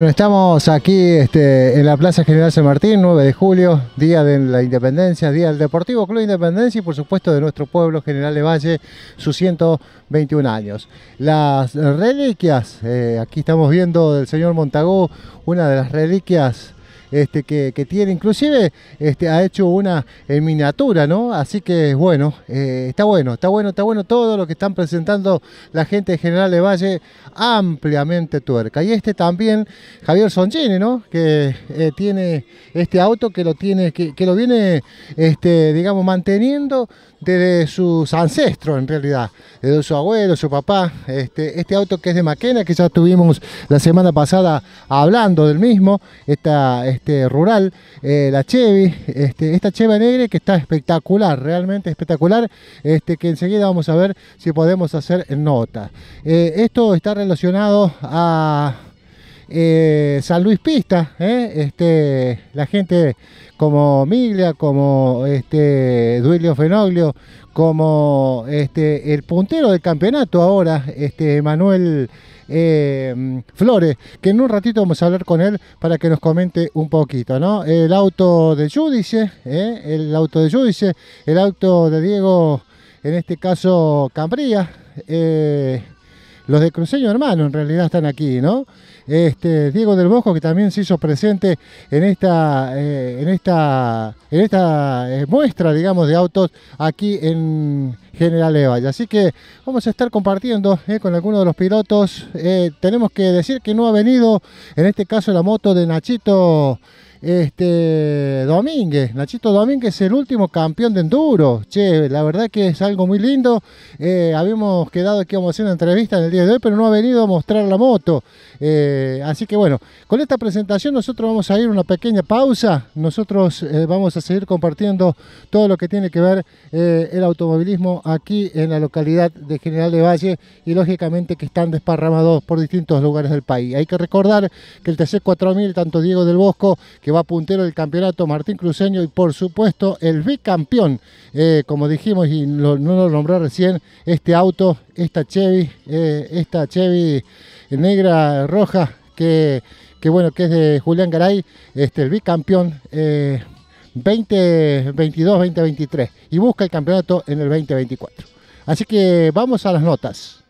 Estamos aquí este, en la Plaza General San Martín, 9 de julio, Día de la Independencia, Día del Deportivo Club Independencia y por supuesto de nuestro pueblo General de Valle, sus 121 años. Las reliquias, eh, aquí estamos viendo del señor Montagú, una de las reliquias este, que, tiene. Inclusive este, ha hecho una en miniatura, ¿no? Así que bueno, eh, está bueno, está bueno, está bueno todo lo que están presentando la gente de General de Valle, ampliamente tuerca. Y este también, Javier Songini, Que eh, tiene este auto que lo tiene, que, lo viene, este, digamos, manteniendo desde sus ancestros en realidad, desde su abuelo, su papá. Este, auto que es de Maquena, que ya tuvimos la semana pasada hablando del mismo, está este, rural, eh, la Chevy, este, esta Cheva negra que está espectacular, realmente espectacular, este, que enseguida vamos a ver si podemos hacer nota. Eh, esto está relacionado a eh, San Luis Pista, ¿eh? este, la gente como Miglia, como este, Duilio Fenoglio, como este, el puntero del campeonato ahora, este, Manuel em, Flores, que en un ratito vamos a hablar con él para que nos comente un poquito, ¿no? El auto de Judice, ¿eh? el auto de Judice, el auto de Diego, en este caso Cambría, los de Cruceño Hermano en realidad están aquí, ¿no? Este, Diego del Bosco, que también se hizo presente en esta, eh, en esta, en esta eh, muestra, digamos, de autos aquí en General Eva. Así que vamos a estar compartiendo eh, con algunos de los pilotos. tenemos que decir que no ha venido, en este caso, la moto de Nachito. Este Domínguez, Nachito Domínguez el último campeón de enduro. Che, la verdad que es algo muy lindo. Eh, habíamos quedado aquí... vamos a una entrevista en el día de hoy, pero no ha venido a mostrar la moto. Eh, así que bueno, con esta presentación nosotros vamos a ir una pequeña pausa. Nosotros eh, vamos a seguir compartiendo todo lo que tiene que ver el automovilismo aquí en la localidad de General de Valle y lógicamente que están desparramados por distintos lugares del país. Hay que recordar que el TC4000, tanto Diego del Bosco, que va puntero del campeonato, Martín Cruceño, y por supuesto el bicampeón, eh, como dijimos y no lo nombré recién, este auto, esta Chevy, eh, esta Chevy negra, roja, que, que, bueno, que es de Julián Garay, este, el bicampeón. 2022-2023 eh, y busca el campeonato en el 2024. Así que vamos a las notas.